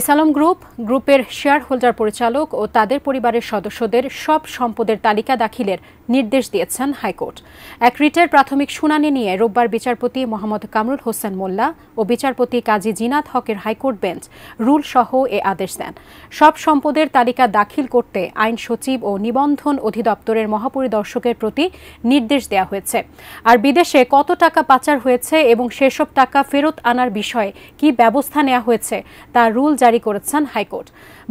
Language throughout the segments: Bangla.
এসালম গ্রুপ গ্রুপের শেয়ার হোল্ডার পরিচালক ও তাদের পরিবারের সদস্যদের সব সম্পদের তালিকা দাখিলের নির্দেশ দিয়েছেন হাইকোর্ট এক রিটের প্রাথমিক শুনানি নিয়ে রোববার বিচারপতি মোহাম্মদ কামরুল হোসেন মোল্লা ও বিচারপতি কাজী জিনাত হকের হাইকোর্ট বেঞ্চ রুল সহ এ আদেশ দেন সব সম্পদের তালিকা দাখিল করতে আইন সচিব ও নিবন্ধন অধিদপ্তরের মহাপরিদর্শকের প্রতি নির্দেশ দেওয়া হয়েছে আর বিদেশে কত টাকা পাচার হয়েছে এবং সেসব টাকা ফেরত আনার বিষয়ে কি ব্যবস্থা নেওয়া হয়েছে তা রুল জারি করেছেন হাইকোর্ট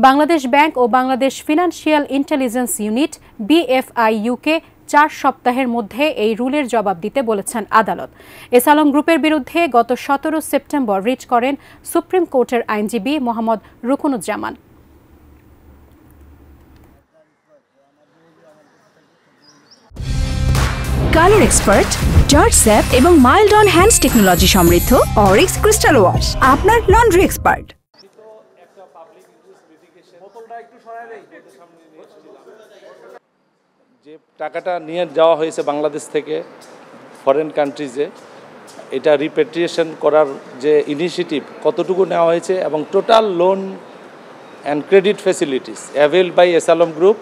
বাংলাদেশ ব্যাংক ও বাংলাদেশ ফিনান্সিয়াল ইন্টেলিজেন্স ইউনিট বিএফআইইউকে চার সপ্তাহের মধ্যে এই রুলের জবাব দিতে বলেছেন আদালত এসালম গ্রুপের বিরুদ্ধে গত সতেরো সেপ্টেম্বর রিট করেন সুপ্রিম কোর্টের আইনজীবী মোহাম্মদ রুকনুজ্জামান কালার এক্সপার্ট জর্জ স্যাপ এবং মাইল্ড অন হ্যান্ডস টেকনোলজি সমৃদ্ধ অরিক্স ক্রিস্টাল ওয়াশ আপনার লন্ড্রি এক্সপার্ট যে টাকাটা নিয়ে যাওয়া হয়েছে বাংলাদেশ থেকে ফরেন কান্ট্রিজে এটা রিপেট্রিয়েশন করার যে ইনিশিয়েটিভ কতটুকু নেওয়া হয়েছে এবং total loan and credit facilities avail by S Alam group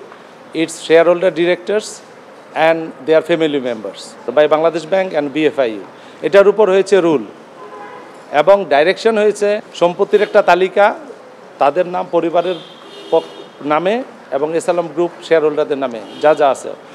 its shareholder directors and their family members by Bangladesh bank and BFIU এটার উপর হয়েছে রুল এবং ডাইরেকশন হয়েছে সম্পত্তির একটা তালিকা তাদের নাম পরিবারের নামে এবং এসালাম গ্রুপ শেয়ার হোল্ডারদের নামে যা যা আছে